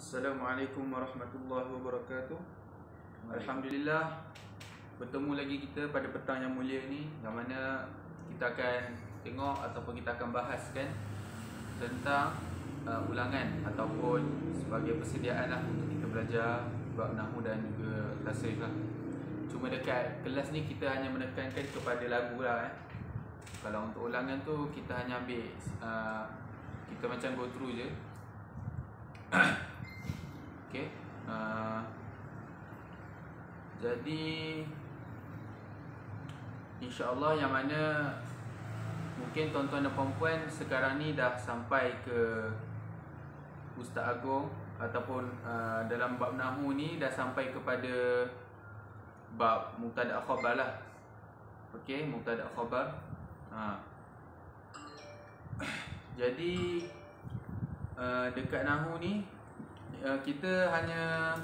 Assalamualaikum warahmatullahi wabarakatuh Alhamdulillah Bertemu lagi kita pada petang yang mulia ni Yang mana kita akan tengok ataupun kita akan bahaskan Tentang uh, ulangan ataupun sebagai persediaan lah Untuk kita belajar bab nahu dan juga tasrif lah Cuma dekat kelas ni kita hanya menekankan kepada lagu lah eh Kalau untuk ulangan tu kita hanya ambil uh, Kita macam go through je Okey. Uh, jadi insya-Allah yang mana mungkin tuan-tuan dan puan-puan sekarang ni dah sampai ke Ustaz Agong ataupun uh, dalam bab nahwu ni dah sampai kepada bab mubtada khabar lah. Okey, mubtada khabar. Ha. Jadi uh, dekat nahwu ni Eh, kita hanya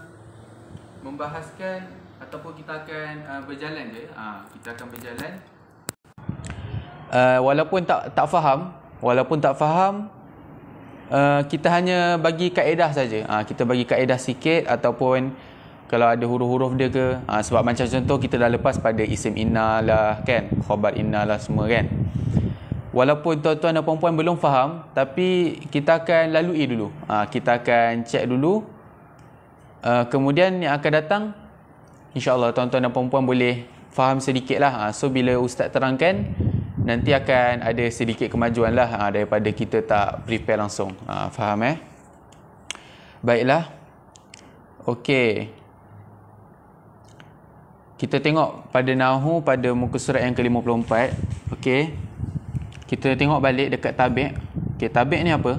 membahaskan ataupun kita akan uh, berjalan je. Ha, kita akan berjalan. Uh, walaupun tak tak faham, walaupun tak faham uh, kita hanya bagi kaedah saja. Ha, kita bagi kaedah sikit ataupun kalau ada huruf-huruf dia ke ha, sebab macam contoh kita dah lepas pada isim lah, kan khabar innalah semua kan walaupun tuan-tuan dan puan-puan belum faham tapi kita akan lalui dulu ha, kita akan cek dulu uh, kemudian yang akan datang insyaAllah tuan-tuan dan puan-puan boleh faham sedikit lah ha, so bila ustaz terangkan nanti akan ada sedikit kemajuan lah ha, daripada kita tak prepare langsung ha, faham eh baiklah Okey. Kita tengok pada Nahu pada muka surat yang ke-54. Okey kita tengok balik dekat tabik okay, tabik ni apa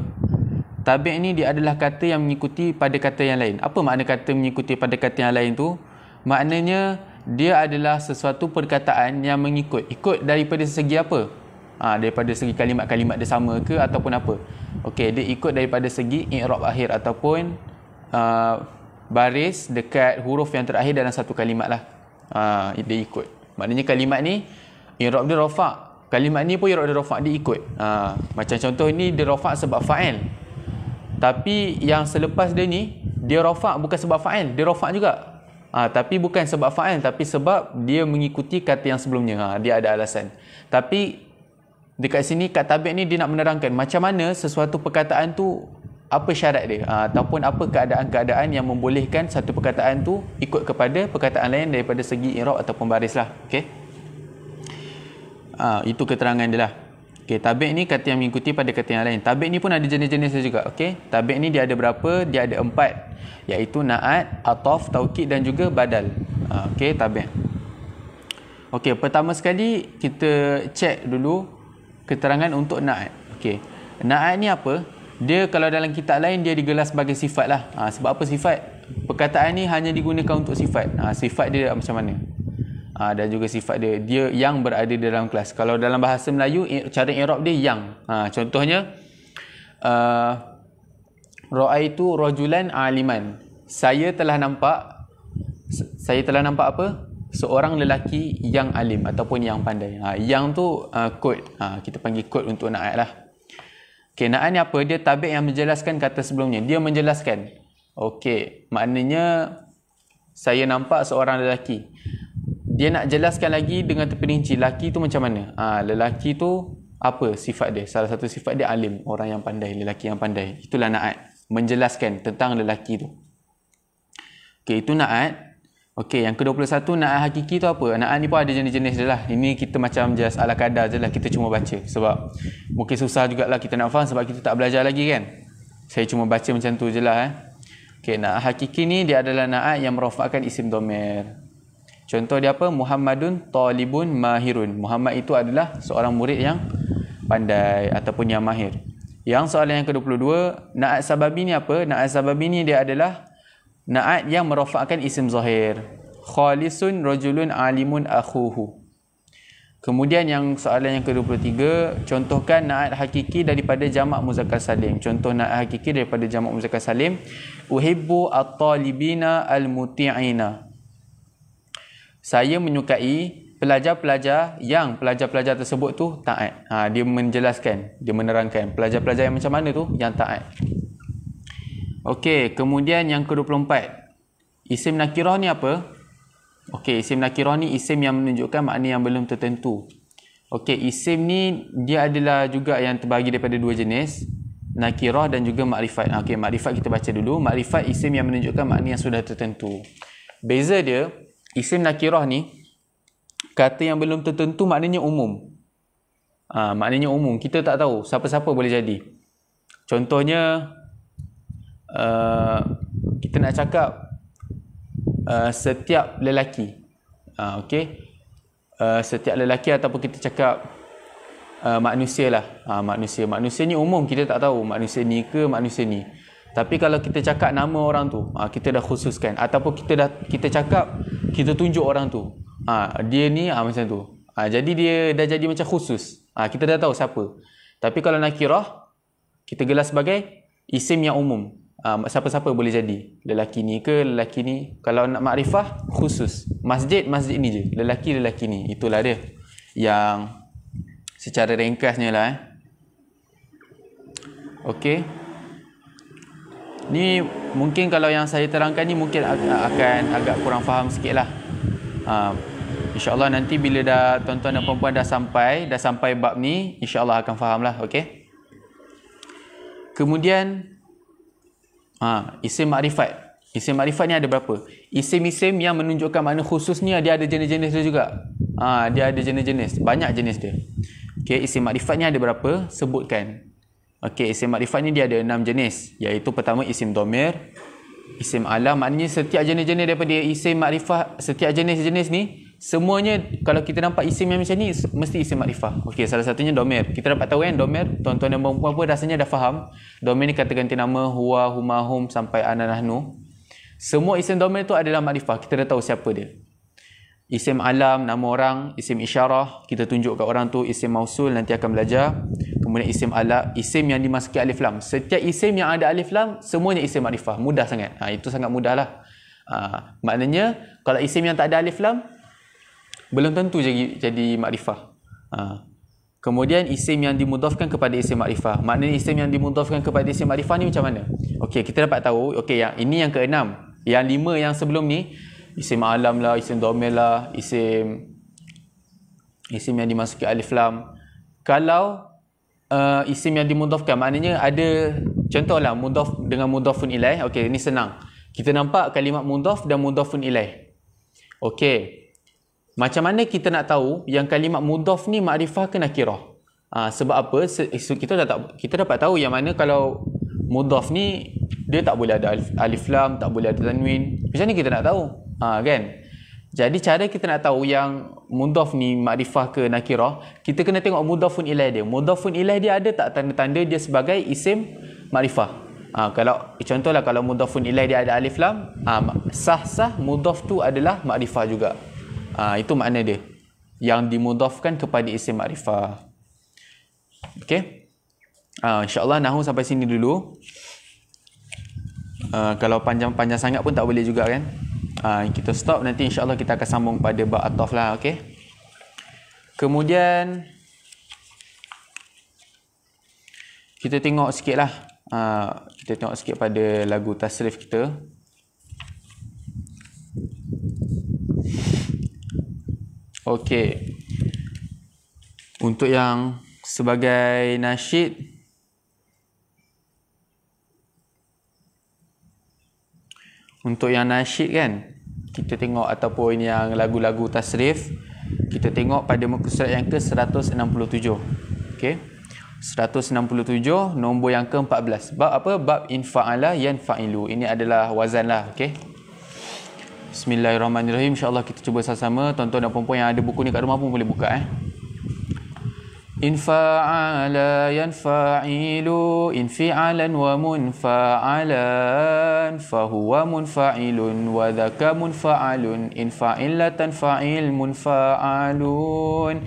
tabik ni dia adalah kata yang mengikuti pada kata yang lain apa makna kata mengikuti pada kata yang lain tu maknanya dia adalah sesuatu perkataan yang mengikut ikut daripada segi apa ha, daripada segi kalimat-kalimat dia sama ke ataupun apa Okey, dia ikut daripada segi ikhrab akhir ataupun uh, baris dekat huruf yang terakhir dalam satu kalimat lah ha, dia ikut maknanya kalimat ni ikhrab dia rofak Kalimat ni pun irad rafa' diikut. Ha, macam contoh ni dia rafa' sebab fa'il. Tapi yang selepas dia ni, dia rafa' bukan sebab fa'il, dia rafa' juga. Ha, tapi bukan sebab fa'il, tapi sebab dia mengikuti kata yang sebelumnya. Ha, dia ada alasan. Tapi dekat sini kat tabiat ni dia nak menerangkan macam mana sesuatu perkataan tu apa syarat dia ha, ataupun apa keadaan-keadaan yang membolehkan satu perkataan tu ikut kepada perkataan lain daripada segi irab ataupun baris lah. Okay? Ha, itu keterangan dia lah. Okay, tabik ni kata yang mengikuti pada kata yang lain. Tabik ni pun ada jenis-jenis dia juga. Okay, tabik ni dia ada berapa? Dia ada empat. Iaitu na'at, atof, tauqid dan juga badal. Ha, ah, okay, tabik. Okay, pertama sekali kita cek dulu keterangan untuk na'at. Okay, na'at ni apa? Dia kalau dalam kitab lain dia digelar sebagai sifat lah. Ha, sebab apa sifat? Perkataan ni hanya digunakan untuk sifat. Ha, sifat dia macam mana? Aa, ah, dan juga sifat dia dia yang berada dalam kelas. Kalau dalam bahasa Melayu cara i'rab dia yang. Ha, contohnya a ah, raaitu rojulan aliman. Saya telah nampak saya telah nampak apa? Seorang lelaki yang alim ataupun yang pandai. Ha, yang tu a uh, kod. Ha, kita panggil kod untuk naat lah. Okay, naat ni apa? Dia tabik yang menjelaskan kata sebelumnya. Dia menjelaskan. Okey, maknanya saya nampak seorang lelaki dia nak jelaskan lagi dengan terperinci laki tu macam mana ha, lelaki tu apa sifat dia salah satu sifat dia alim orang yang pandai lelaki yang pandai itulah naat menjelaskan tentang lelaki tu ok itu naat ok yang ke-21 naat hakiki tu apa naat ni pun ada jenis-jenis je lah ini kita macam just ala kadar je lah kita cuma baca sebab mungkin susah jugalah kita nak faham sebab kita tak belajar lagi kan saya cuma baca macam tu je lah eh. Okay, nah, hakiki ni dia adalah naat yang merofakkan isim domer. Contoh dia apa? Muhammadun talibun mahirun. Muhammad itu adalah seorang murid yang pandai ataupun yang mahir. Yang soalan yang ke-22, na'at sababi ni apa? Na'at sababi ni dia adalah na'at yang merofakkan isim zahir. Khalisun rojulun alimun akhuhu. Kemudian yang soalan yang ke-23, contohkan na'at hakiki daripada jama' muzakkar salim. Contoh na'at hakiki daripada jama' muzakkar salim. Uhibbu at-talibina al-muti'ina saya menyukai pelajar-pelajar yang pelajar-pelajar tersebut tu taat. Ha, dia menjelaskan, dia menerangkan pelajar-pelajar yang macam mana tu yang taat. Okey, kemudian yang ke-24. Isim nakirah ni apa? Okey, isim nakirah ni isim yang menunjukkan makna yang belum tertentu. Okey, isim ni dia adalah juga yang terbagi daripada dua jenis, nakirah dan juga makrifat. Okey, makrifat kita baca dulu. Makrifat isim yang menunjukkan makna yang sudah tertentu. Beza dia, isim nakirah ni kata yang belum tertentu maknanya umum ha, maknanya umum kita tak tahu siapa-siapa boleh jadi contohnya uh, kita nak cakap uh, setiap lelaki ha, ok uh, setiap lelaki ataupun kita cakap uh, manusia lah ha, manusia manusia ni umum kita tak tahu manusia ni ke manusia ni tapi kalau kita cakap nama orang tu, ha, kita dah khususkan ataupun kita dah kita cakap kita tunjuk orang tu. Ha, dia ni ha, macam tu. Ha, jadi dia dah jadi macam khusus. Ha, kita dah tahu siapa. Tapi kalau nakirah kita gelar sebagai isim yang umum. Ha, siapa-siapa boleh jadi. Lelaki ni ke lelaki ni. Kalau nak makrifah khusus. Masjid masjid ni je. Lelaki lelaki ni. Itulah dia. Yang secara ringkasnya lah eh. Okey ni mungkin kalau yang saya terangkan ni mungkin akan agak kurang faham sikit lah uh, ah, insyaAllah nanti bila dah tuan-tuan dan perempuan dah sampai dah sampai bab ni insyaAllah akan faham lah Okay. kemudian ha, isim makrifat isim makrifat ni ada berapa isim-isim yang menunjukkan makna khusus ni dia ada jenis-jenis dia juga ha, dia ada jenis-jenis banyak jenis dia Okay, isim makrifat ni ada berapa sebutkan Okey, isim makrifat ni dia ada enam jenis iaitu pertama isim domir, isim alam maknanya setiap jenis-jenis daripada isim makrifat setiap jenis-jenis ni semuanya kalau kita nampak isim yang macam ni mesti isim makrifat. Okey, salah satunya domir. Kita dapat tahu kan domir? Tuan-tuan dan puan-puan rasanya dah faham? Domir ni kata ganti nama huwa, huma, sampai ananahnu. Semua isim domir tu adalah makrifat. Kita dah tahu siapa dia isim alam, nama orang, isim isyarah, kita tunjuk kat orang tu isim mausul nanti akan belajar. Kemudian isim ala, isim yang dimasuki alif lam. Setiap isim yang ada alif lam, semuanya isim makrifah. Mudah sangat. Ha, itu sangat mudah lah. Ha, maknanya, kalau isim yang tak ada alif lam, belum tentu jadi, jadi makrifah. Ha. Kemudian isim yang dimudafkan kepada isim makrifah. Maknanya isim yang dimudafkan kepada isim makrifah ni macam mana? Okey, kita dapat tahu. okay yang ini yang keenam. Yang lima yang sebelum ni, isim alam lah, isim domil lah, isim isim yang dimasuki alif lam. Kalau uh, isim yang dimudafkan, maknanya ada contohlah mudaf dengan mudafun ilai. Okey, ini senang. Kita nampak kalimat mudaf dan mudafun ilai. Okey. Macam mana kita nak tahu yang kalimat mudaf ni makrifah ke nakirah? Ha, sebab apa? Se- kita dah tak kita dapat tahu yang mana kalau mudaf ni dia tak boleh ada alif, alif lam, tak boleh ada tanwin. Macam mana kita nak tahu? Ha, kan? Jadi cara kita nak tahu yang mudhaf ni makrifah ke nakirah, kita kena tengok mudhafun ilaih dia. Mudhafun ilaih dia ada tak tanda-tanda dia sebagai isim makrifah? Ha, kalau contohlah kalau mudhafun ilaih dia ada alif lam, ha, sah-sah mudhaf tu adalah makrifah juga. Ha, itu makna dia. Yang dimudhafkan kepada isim makrifah. Okey. Ha, InsyaAllah nahu sampai sini dulu. Uh, kalau panjang-panjang sangat pun tak boleh juga kan uh, kita stop nanti insyaallah kita akan sambung pada bab ataf lah okay? kemudian kita tengok sikitlah uh, ah, kita tengok sikit pada lagu tasrif kita okey untuk yang sebagai nasyid untuk yang nasyid kan kita tengok ataupun yang lagu-lagu tasrif kita tengok pada muka surat yang ke 167 okey 167 nombor yang ke 14 bab apa bab infa'ala yan fa'ilu ini adalah wazan lah okey Bismillahirrahmanirrahim insyaallah kita cuba sama-sama tuan-tuan dan puan yang ada buku ni kat rumah pun boleh buka eh انفعالا ينفعيل انفعالا ومنفعلا فهو منفعل وذاك منفعل انفعلة فعيل منفعلون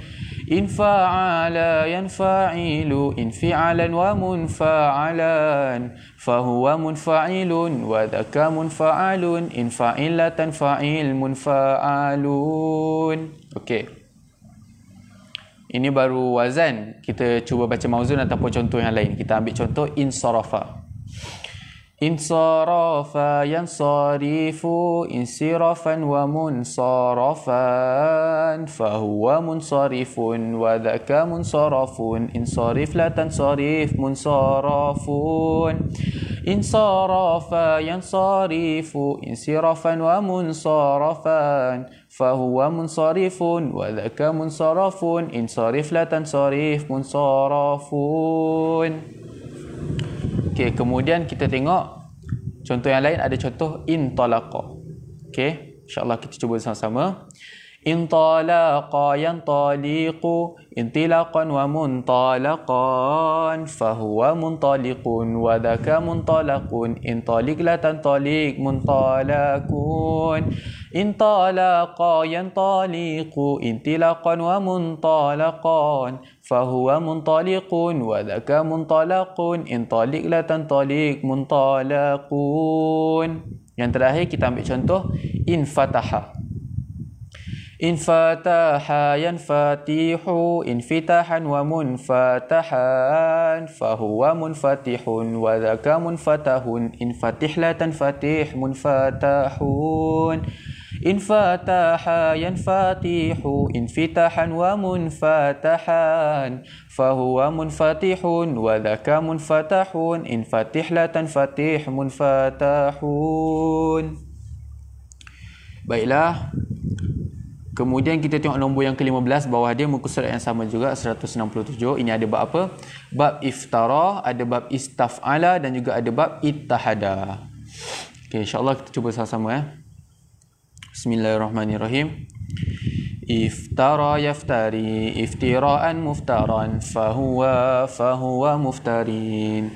انفعالا ينفعيل انفعالا ومنفعلا فهو منفعل وذاك منفعل انفعلة فعيل منفعلون اوكي okay. Ini baru wazan kita cuba baca mauzun ataupun contoh yang lain. Kita ambil contoh insarafa. انصرفا ينصرف انصرافا ومنصرفا فهو منصرف وذاك منصرف انصرف لا تنصرف منصرفون انصرفا ينصرف انصرافا ومنصرفا فهو منصرف وذاك منصرف انصرف لا تنصرف منصرف Okey, kemudian kita tengok contoh yang lain ada contoh intalaqa. Okey, insya-Allah kita cuba sama-sama. انطلاقا ينطلق انطلاقا ومنطلقا فهو منطلق وذاك منطلق انطلق لا تنطلق منطلقون انطلقا ينطلق انطلاقا ومنطلقا فهو منطلق وذاك منطلق انطلق لا تنطلق منطلقون yang terakhir kita ambil contoh infataha. انفتاحا ينفتح انفتاحا ومنفتحا فهو منفتح وذاك منفتح انفتح لا تنفتح منفتحون انفتاحا ينفتح انفتاحا ومنفتحا فهو منفتح وذاك منفتح انفتح لا تنفتح منفتحون Baiklah Kemudian kita tengok nombor yang ke-15 bawah dia muka surat yang sama juga 167. Ini ada bab apa? Bab iftara, ada bab istaf'ala dan juga ada bab ittahada. Okey, insya-Allah kita cuba sama-sama eh. Bismillahirrahmanirrahim. Iftara yaftari iftira'an muftaran fahuwa fahuwa muftarin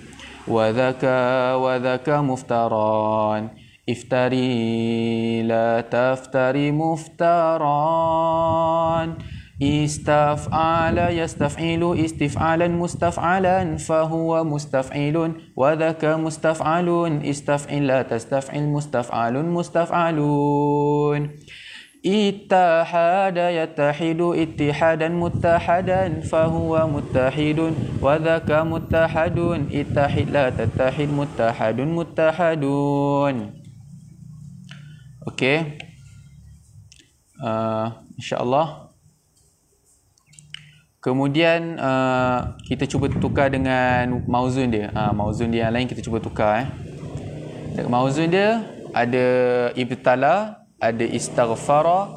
wa dhaka wa dhaka muftaran. افتري لا تفتري مفتران استفعل يستفعل استفعالا مستفعلا فهو مستفعل وذاك مستفعل استفعل لا تستفعل مستفعل مستفعلون اتحد يتحد اتحادا متحدا فهو متحد وذاك متحد اتحد لا تتحد متحد متحدون Okey. Uh, InsyaAllah. Kemudian uh, kita cuba tukar dengan mauzun dia. Ha, mauzun dia yang lain kita cuba tukar. Eh. Dan mauzun dia ada ibtala, ada istaghfara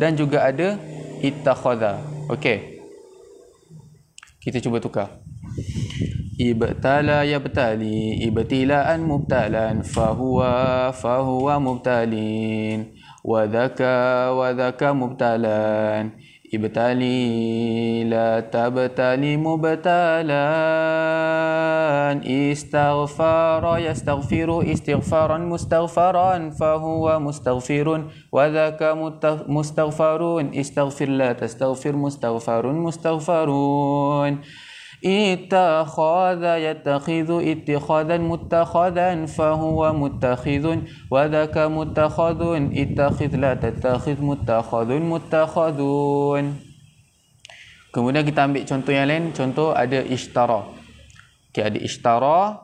dan juga ada ittakhadha. Okey. Kita cuba tukar. ابتلى يبتلي ابتلاء مبتلا فهو فهو مبتلين وذكى وذكى مبتلا ابتلي لا تبتلي مبتلا استغفر يستغفر استغفارا مستغفرا فهو مستغفر وذاك مستغفرون استغفر لا تستغفر مستغفر مستغفرون اتخذ يتخذ اتخاذا متخذا فهو متخذ وذاك متخذ اتخذ لا تتخذ متخذ متخذون Kemudian kita ambil contoh yang lain. Contoh ada ishtara. Okay, ada ishtara,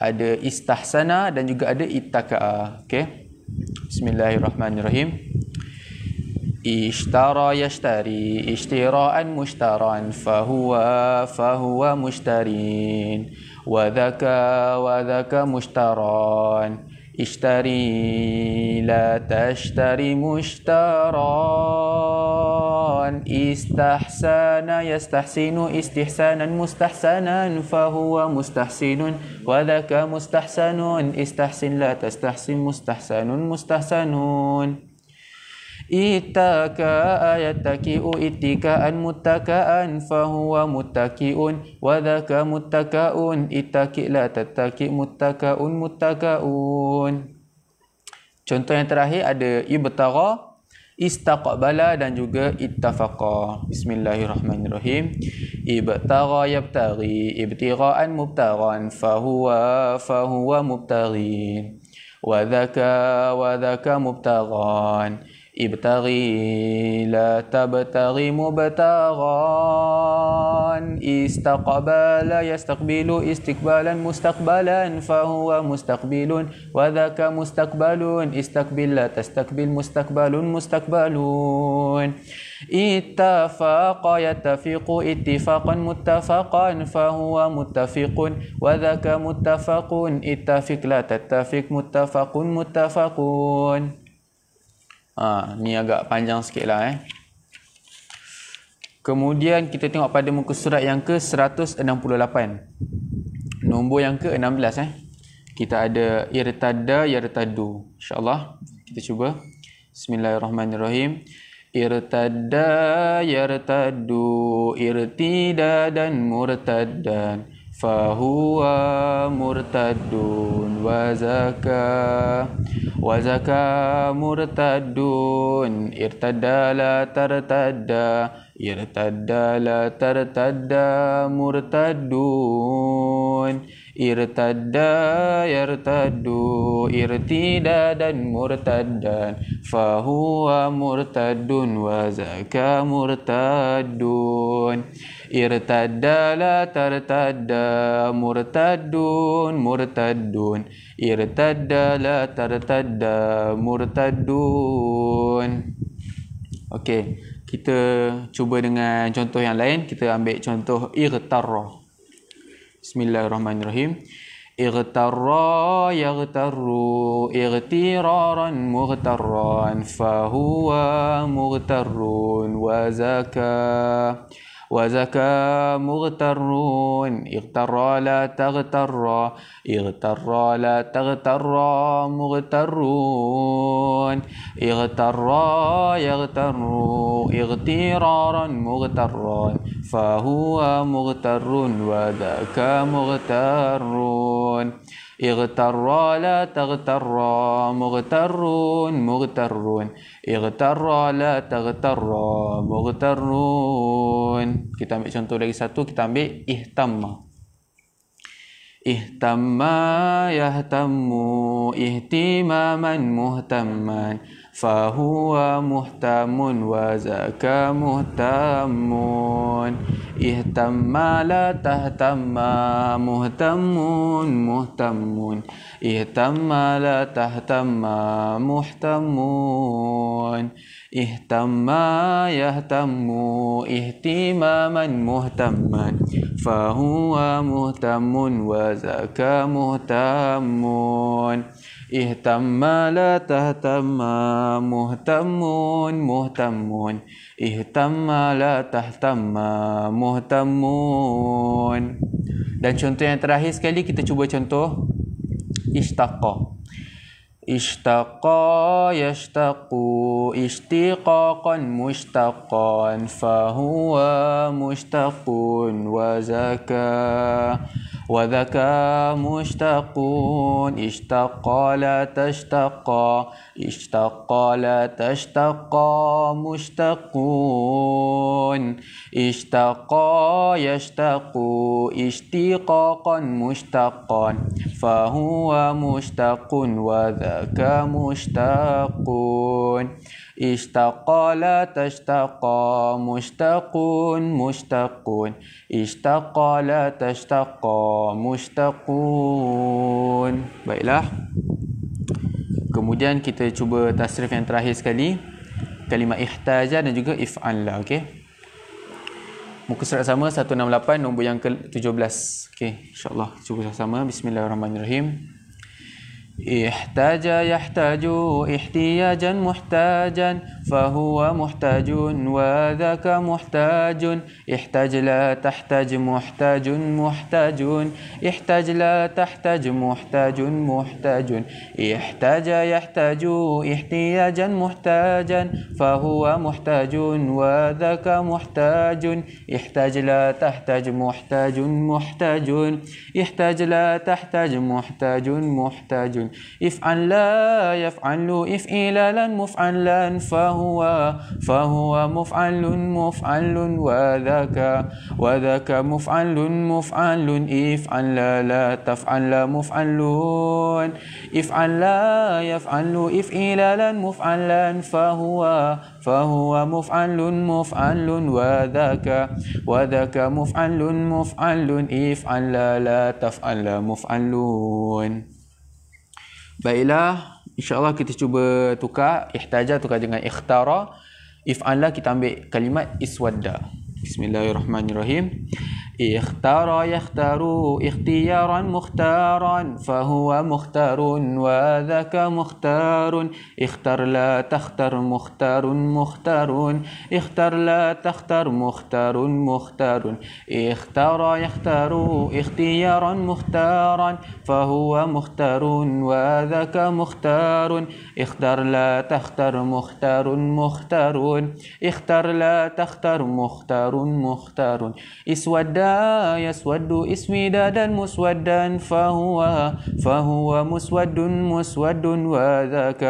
ada istahsana dan juga ada itaka'a. Okay. Bismillahirrahmanirrahim. اشترى يشتري اشتراء مشترا فهو فهو مشترين وذكى وذكى مشتران اشتري لا تشتري مشتران استحسن يستحسن استحسانا مستحسنا فهو مستحسن وذاك مستحسن استحسن لا تستحسن مستحسن مستحسنون اتكا يتكئ اتكاء muttakaan, فهو متكئ وذاك متكاء اتكئ لا تتكئ muttakaun متكاء Contoh yang terakhir ada ibtara, istaqabala dan juga ittafaqa. Bismillahirrahmanirrahim. Ibtara yabtari, ibtiraan mubtaran, fahuwa fahuwa mubtari. Wadhaka wadhaka mubtaran. Mubtaran. ابتغي لا تبتغي مبتغا استقبل يستقبل استقبالا مستقبلا فهو مستقبل وذاك مستقبل استقبل لا تستقبل مستقبل مستقبلون اتفق يتفق اتفاقا متفقا فهو متفق وذاك متفق اتفق لا تتفق متفق متفقون Ha, ni agak panjang sikit lah eh. Kemudian kita tengok pada muka surat yang ke 168. Nombor yang ke 16 eh. Kita ada irtada yartadu. InsyaAllah. Kita cuba. Bismillahirrahmanirrahim. Irtada yartadu irtidadan murtadan. فهو مرتد وزكى وزكى مرتد ارتد لا ترتد ارتد لا ترتد مرتدون mu'minun irtadda yartaddu dan murtaddan fahuwa murtaddun wa zaka murtaddun irtadda la tartadda murtaddun murtaddun irtadda la tartadda murtaddun Okey, kita cuba dengan contoh yang lain. Kita ambil contoh irtarah. Bismillahirrahmanirrahim. Ightarra yaghtarru ightiraran mughtarran fahuwa mughtarrun wa zakah. وزكاة مغترون اغتر لا تغتر اغتر لا تغتر مغترون اغتر يغتر اغترارا مغترا فهو مغتر وذاك مغترون اغتر لا تغتر مغترون مغترون اغتر لا تغتر مغترون kita ambil contoh lagi satu kita ambil ihtamma ihtamma yahtammu ihtimaman muhtamman فهو مهتم وذاك مهتم اهتم لا تهتم مهتم مهتم اهتم لا تهتم مهتم اهتم يهتم اهتماما مهتما فهو مهتم وذاك مهتم اهتم لا تهتم muhtamun muhtamun ihtamma la tahtamma muhtamun dan contoh yang terakhir sekali kita cuba contoh ishtaqah اشتقا يشتق اشتقاقا مشتقا فهو مشتق وزكا وذكى مشتق اشتقا لا تشتقا اشتقا لا تشتقا مشتق اشتقا يشتق اشتقاقا مشتقا فهو مشتق وذكى laka mushtaqun Ishtaqala tashtaqa mushtaqun mushtaqun Ishtaqala tashtaqa mushtaqun Baiklah Kemudian kita cuba tasrif yang terakhir sekali Kalimah ihtaja dan juga if'anla okay? Muka surat sama 168 nombor yang ke-17 okay, InsyaAllah cuba sama Bismillahirrahmanirrahim احتاج يحتاج احتياجا محتاجا فهو محتاج وذاك محتاج احتاج لا تحتاج محتاج محتاج احتاج لا تحتاج محتاج محتاج احتاج يحتاج احتياجا محتاجا فهو محتاج وذاك محتاج احتاج لا تحتاج محتاج محتاج احتاج لا تحتاج محتاج محتاج فاعل افعل لا يفعل لن مفعلا فهو فهو مفعل مفعل وذاك وذاك مفعل مفعل افعل لا لا تفعل مفعلون افعل لا يفعل لن مفعلا فهو فهو مفعل مفعل وذاك وذاك مفعل مفعل افعل لا تفعل مفعلون Baiklah, insyaAllah kita cuba tukar. Ihtajah tukar dengan ikhtara. If'ala kita ambil kalimat iswadda. Bismillahirrahmanirrahim. اختار يختار اختيارا مختارا فهو مختار وذاك مختار اختر لا تختر مختار مختار اختر لا تختر مختار مختار اختار يختار اختيارا مختارا فهو مختار وذاك مختار اختر لا تختر مختار مختار اختر لا تختر مختار مختار اسود يسود إسودا مسودا فهو فهو مسود مسود وذاك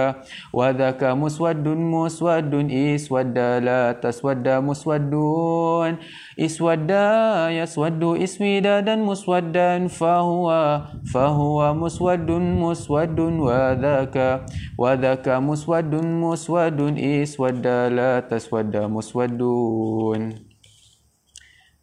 وذاك مسود مسود إسود لا تسود مسود إسود يسود إسودا مسودا فهو فهو مسود مسود وذاك وذاك مسود مسود إسود لا تسود مسودون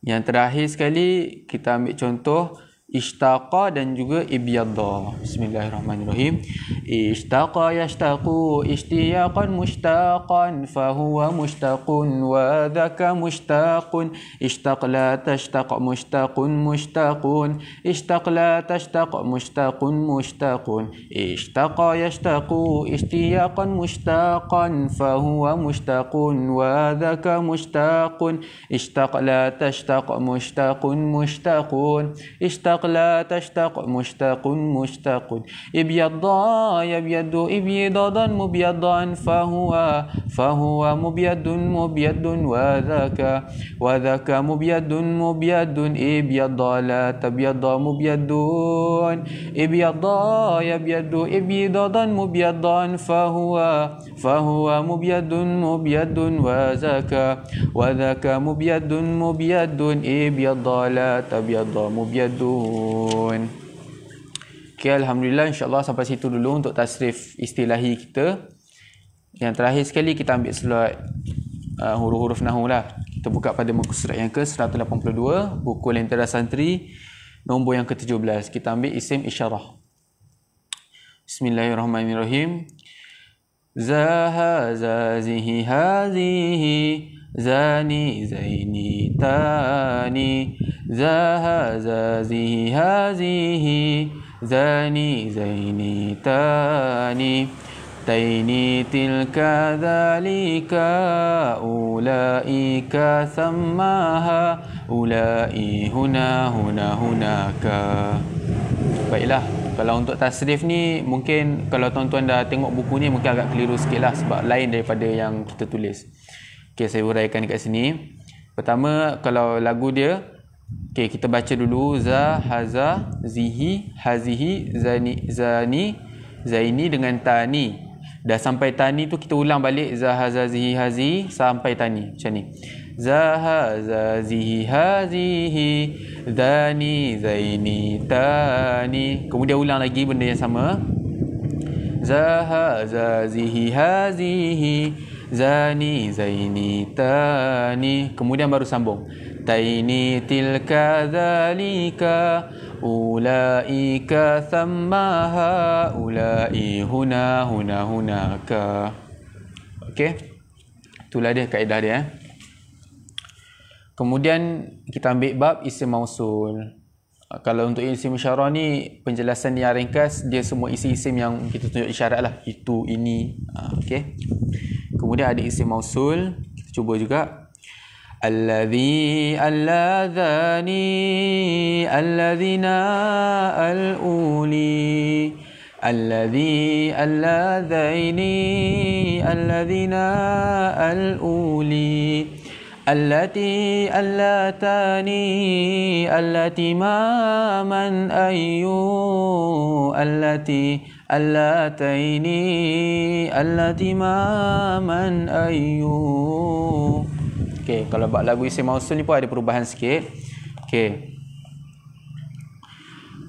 Yang terakhir sekali kita ambil contoh ishtaqa dan juga ibyadda bismillahirrahmanirrahim ishtaqa yashtaqu ishtiyaqan mushtaqan fahuwa huwa mushtaqun wa dhaka mushtaqun ishtaqla tashtaq mushtaqun mushtaqun ishtaqla tashtaq mushtaqun mushtaqun ishtaqa yashtaqu ishtiyaqan mushtaqan fahuwa huwa mushtaqun wa dhaka mushtaqun ishtaqla tashtaq mushtaqun mushtaqun ishtaq تشتق لا تشتق مشتاق مشتاق ابيضا يبيض ابيضا مبيضا فهو فهو مبيض مبيض وذاك وذاك مبيض مبيض ابيضا لا تبيض مبيض ابيضا يبيض ابيضا مبيضا فهو فهو مبيض مبيض وذاك وذاك مبيض مبيض ابيضا لا تبيض مبيض ampun. Okay, Alhamdulillah insyaAllah sampai situ dulu untuk tasrif istilahi kita. Yang terakhir sekali kita ambil slot uh, huruf-huruf Nahu lah. Kita buka pada muka surat yang ke-182, buku Lentera Santri, nombor yang ke-17. Kita ambil isim isyarah. Bismillahirrahmanirrahim. Zaha zazihi hazihi. Zani zaini زاني زيني تاني زها زازي هذه زاني زيني تاني تيني تلك ذلك أولئك سماها أولئي huna huna هناك Baiklah, kalau untuk tasrif ni mungkin kalau tuan-tuan dah tengok buku ni mungkin agak keliru sikit lah sebab lain daripada yang kita tulis. Okey, saya uraikan dekat sini. Pertama, kalau lagu dia Okey, kita baca dulu za haza zihi hazihi zani zani zaini dengan tani. Dah sampai tani tu kita ulang balik za haza zihi hazi sampai tani macam ni. Za haza zihi hazihi zani zaini tani. Kemudian ulang lagi benda yang sama. Za haza zihi hazihi zani zaini tani kemudian baru sambung taini tilka zalika ulaika thammaha ulai huna huna hunaka okey itulah dia kaedah dia eh? kemudian kita ambil bab isim mausul kalau untuk isim isyarah ni penjelasan yang ringkas dia semua isi isim yang kita tunjuk isyarat lah itu ini ha, okey kemudian ada isim mausul kita cuba juga الذي اللذان الذين الأولي الذي اللذين الذين الأولي التي اللاتاني التي ما من أيو التي اللاتيني التي ما من أيو Okay, kalau buat lagu Isi Mausul ni pun ada perubahan sedikit. Okay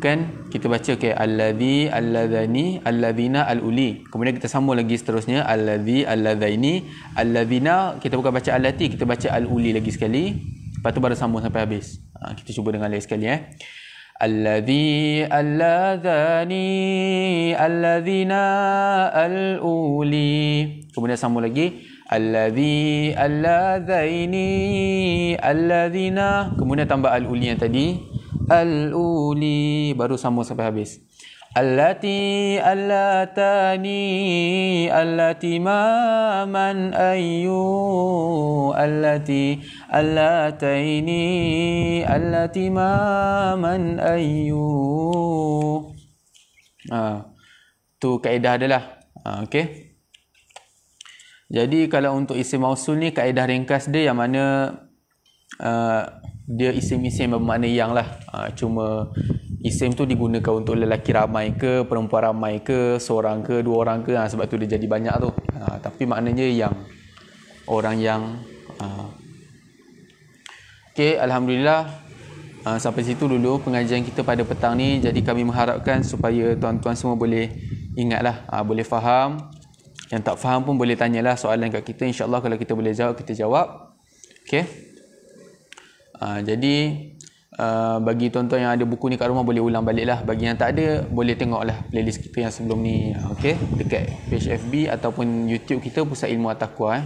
kan kita baca okey allazi allazani allazina aluli kemudian kita sambung lagi seterusnya allazi allazaini allazina kita bukan baca Alati, kita baca aluli lagi sekali lepas tu baru sambung sampai habis ha, kita cuba dengan lagi sekali eh allazi allazani allazina aluli kemudian sambung lagi allazi allazaini allazina kemudian tambah aluli yang tadi al-uli baru sambung sampai habis allati allatani allati ma man ayyu allati allataini allati ma man ayyu ah ha, tu kaedah adalah ah ha, okey jadi kalau untuk isim mausul ni kaedah ringkas dia yang mana uh, dia isim-isim bermakna yang lah ha, cuma isim tu digunakan untuk lelaki ramai ke perempuan ramai ke seorang ke dua orang ke ha, sebab tu dia jadi banyak tu ha, tapi maknanya yang orang yang ha. ok Alhamdulillah ha, sampai situ dulu pengajian kita pada petang ni jadi kami mengharapkan supaya tuan-tuan semua boleh ingat lah ha, boleh faham yang tak faham pun boleh tanyalah soalan kat kita insyaAllah kalau kita boleh jawab kita jawab ok Ha, jadi Uh, bagi tuan-tuan yang ada buku ni kat rumah boleh ulang balik lah Bagi yang tak ada boleh tengok lah playlist kita yang sebelum ni ha, okay? Dekat page FB ataupun YouTube kita Pusat Ilmu Ataqwa eh?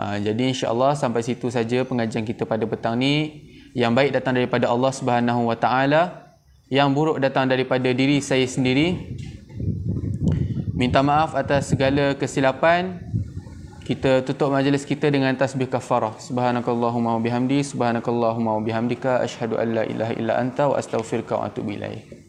uh, Jadi insyaAllah sampai situ saja pengajian kita pada petang ni Yang baik datang daripada Allah Subhanahu Wa Yang buruk datang daripada diri saya sendiri Minta maaf atas segala kesilapan kita tutup majlis kita dengan tasbih kafarah subhanakallahumma wa bihamdi subhanakallahumma wa bihamdika asyhadu an la ilaha illa anta wa astaghfiruka wa atubu